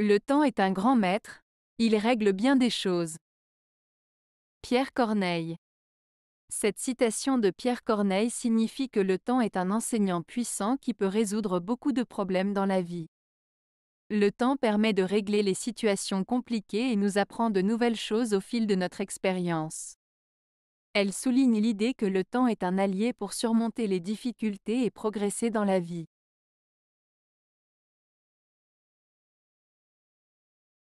Le temps est un grand maître, il règle bien des choses. Pierre Corneille Cette citation de Pierre Corneille signifie que le temps est un enseignant puissant qui peut résoudre beaucoup de problèmes dans la vie. Le temps permet de régler les situations compliquées et nous apprend de nouvelles choses au fil de notre expérience. Elle souligne l'idée que le temps est un allié pour surmonter les difficultés et progresser dans la vie.